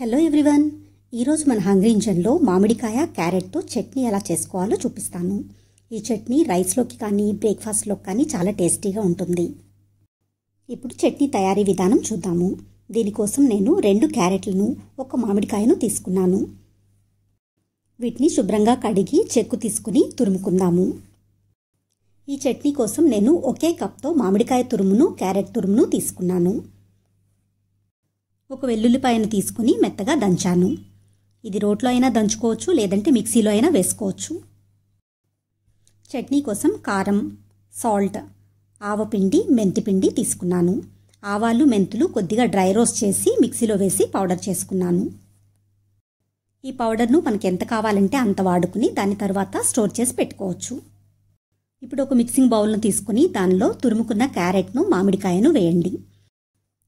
hello everyone ఈరోజు మన హంగ్రీంజన్లో మామిడికాయ క్యారెట్తో చట్నీ ఎలా చేసుకోవాలో చూపిస్తాను ఈ చట్నీ రైస్లోకి కానీ బ్రేక్ఫాస్ట్లోకి కానీ చాలా టేస్టీగా ఉంటుంది ఇప్పుడు చట్నీ తయారీ విధానం చూద్దాము దీనికోసం నేను రెండు క్యారెట్లను ఒక మామిడికాయను తీసుకున్నాను వీటిని శుభ్రంగా కడిగి చెక్కు తీసుకుని తురుముకుందాము ఈ చట్నీ కోసం నేను ఒకే కప్తో మామిడికాయ తురుమును క్యారెట్ తురుమును తీసుకున్నాను ఒక వెల్లుల్లిపాయను తీసుకుని మెత్తగా దంచాను ఇది రోట్లో అయినా దంచుకోవచ్చు లేదంటే మిక్సీలో అయినా వేసుకోవచ్చు చట్నీ కోసం కారం సాల్ట్ ఆవపిండి మెంతిపిండి తీసుకున్నాను ఆవాలు మెంతులు కొద్దిగా డ్రై రోస్ట్ చేసి మిక్సీలో వేసి పౌడర్ చేసుకున్నాను ఈ పౌడర్ను మనకి ఎంత కావాలంటే అంత వాడుకుని దాని తర్వాత స్టోర్ చేసి పెట్టుకోవచ్చు ఇప్పుడు ఒక మిక్సింగ్ బౌల్ను తీసుకుని దానిలో తురుముకున్న క్యారెట్ను మామిడికాయను వేయండి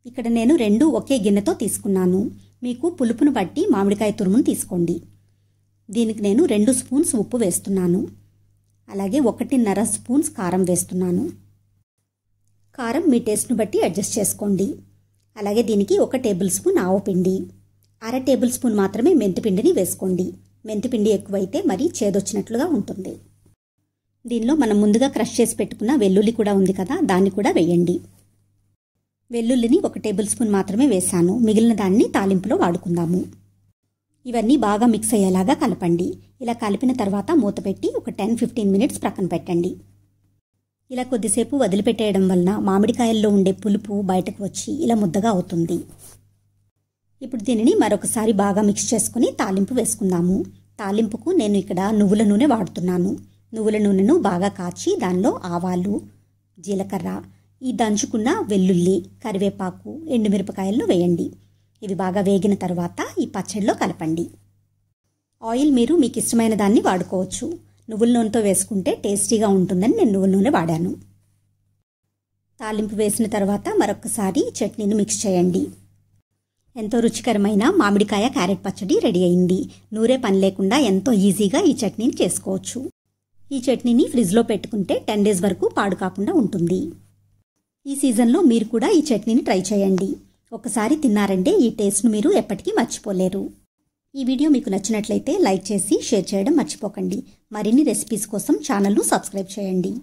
ఇక్కడ నేను రెండు ఒకే గిన్నెతో తీసుకున్నాను మీకు పులుపును బట్టి మామిడికాయ తురుమును తీసుకోండి దీనికి నేను రెండు స్పూన్స్ ఉప్పు వేస్తున్నాను అలాగే ఒకటిన్నర స్పూన్స్ కారం వేస్తున్నాను కారం మీ టేస్ట్ను బట్టి అడ్జస్ట్ చేసుకోండి అలాగే దీనికి ఒక టేబుల్ స్పూన్ ఆవపిండి అర టేబుల్ స్పూన్ మాత్రమే మెంతిపిండిని వేసుకోండి మెంతిపిండి ఎక్కువైతే మరీ చేదొచ్చినట్లుగా ఉంటుంది దీనిలో మనం ముందుగా క్రష్ చేసి పెట్టుకున్న వెల్లుల్లి కూడా ఉంది కదా దాన్ని కూడా వేయండి వెల్లుల్లిని ఒక టేబుల్ స్పూన్ మాత్రమే వేశాను మిగిలిన దాన్ని తాలింపులో వాడుకుందాము ఇవన్నీ బాగా మిక్స్ అయ్యేలాగా కలపండి ఇలా కలిపిన తర్వాత మూత పెట్టి ఒక టెన్ ఫిఫ్టీన్ మినిట్స్ ప్రక్కన పెట్టండి ఇలా కొద్దిసేపు వదిలిపెట్టేయడం వలన మామిడికాయల్లో ఉండే పులుపు బయటకు వచ్చి ఇలా ముద్దగా అవుతుంది ఇప్పుడు దీనిని మరొకసారి బాగా మిక్స్ చేసుకుని తాలింపు వేసుకుందాము తాలింపుకు నేను ఇక్కడ నువ్వుల నూనె వాడుతున్నాను నువ్వుల నూనెను బాగా కాచి దానిలో ఆవాలు జీలకర్ర ఈ దంచుకున్న వెల్లుల్లి కరివేపాకు ఎండుమిరపకాయలను వేయండి ఇవి బాగా వేగిన తర్వాత ఈ పచ్చడిలో కలపండి ఆయిల్ మీరు మీకు ఇష్టమైన దాన్ని వాడుకోవచ్చు నువ్వుల నూనెతో వేసుకుంటే టేస్టీగా ఉంటుందని నేను నువ్వుల నూనె వాడాను తాలింపు వేసిన తర్వాత మరొకసారి చట్నీని మిక్స్ చేయండి ఎంతో రుచికరమైన మామిడికాయ క్యారెట్ పచ్చడి రెడీ అయింది నూరే పని లేకుండా ఎంతో ఈజీగా ఈ చట్నీని చేసుకోవచ్చు ఈ చట్నీని ఫ్రిడ్జ్లో పెట్టుకుంటే టెన్ డేస్ వరకు పాడు కాకుండా ఉంటుంది ఈ సీజన్లో మీరు కూడా ఈ చట్నీని ట్రై చేయండి ఒకసారి తిన్నారంటే ఈ టేస్ట్ను మీరు ఎప్పటికీ మర్చిపోలేరు ఈ వీడియో మీకు నచ్చినట్లయితే లైక్ చేసి షేర్ చేయడం మర్చిపోకండి మరిన్ని రెసిపీస్ కోసం ఛానల్ను సబ్స్క్రైబ్ చేయండి